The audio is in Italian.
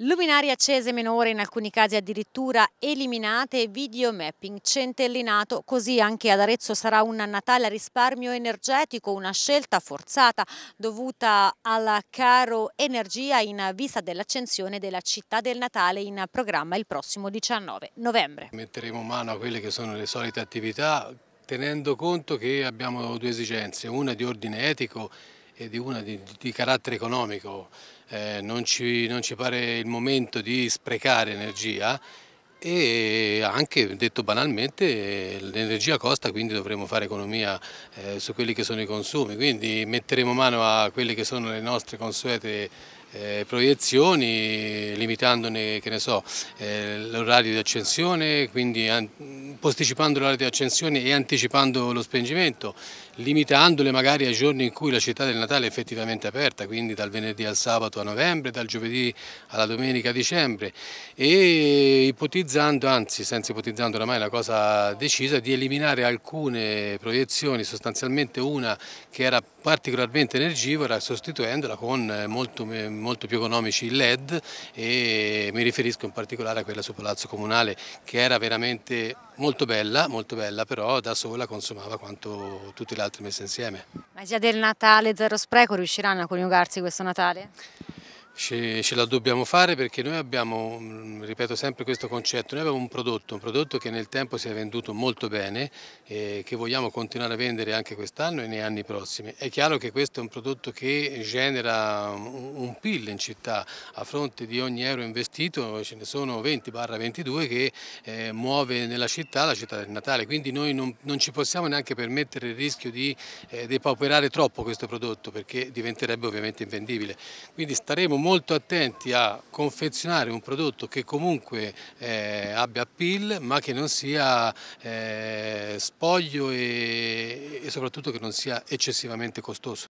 Luminari accese minore, in alcuni casi addirittura eliminate videomapping centellinato, così anche ad Arezzo sarà un Natale a risparmio energetico, una scelta forzata dovuta alla caro energia in vista dell'accensione della città del Natale in programma il prossimo 19 novembre. Metteremo mano a quelle che sono le solite attività tenendo conto che abbiamo due esigenze, una di ordine etico e di una di, di carattere economico. Eh, non, ci, non, ci, pare il momento di sprecare energia e anche detto banalmente l'energia costa quindi dovremo fare economia eh, su quelli che sono i consumi quindi metteremo mano a quelle che sono le nostre consuete eh, proiezioni limitandone so, eh, l'orario di accensione quindi posticipando l'area di accensione e anticipando lo spengimento, limitandole magari ai giorni in cui la città del Natale è effettivamente aperta, quindi dal venerdì al sabato a novembre, dal giovedì alla domenica a dicembre e ipotizzando, anzi senza ipotizzando oramai è una cosa decisa, di eliminare alcune proiezioni, sostanzialmente una che era particolarmente energivora sostituendola con eh, molto, eh, molto più economici LED e mi riferisco in particolare a quella su Palazzo Comunale che era veramente molto bella, molto bella però da sola consumava quanto tutte le altre messe insieme. Ma già del Natale zero spreco riusciranno a coniugarsi questo Natale? Ce, ce, la dobbiamo fare perché noi abbiamo, mm, ripeto sempre questo concetto, noi abbiamo un prodotto, un prodotto che nel tempo si è venduto molto bene e che vogliamo continuare a vendere anche quest'anno e nei anni prossimi. È chiaro che questo è un prodotto che genera un PIL in città, a fronte di ogni euro investito ce ne sono 20-22 che eh, muove nella città la città del Natale, quindi noi non, non ci possiamo neanche permettere il rischio di eh, depauperare troppo questo prodotto perché diventerebbe ovviamente invendibile. Quindi staremo molto attenti a confezionare un prodotto che comunque eh, abbia appeal ma che non sia eh, spoglio e, e soprattutto che non sia eccessivamente costoso.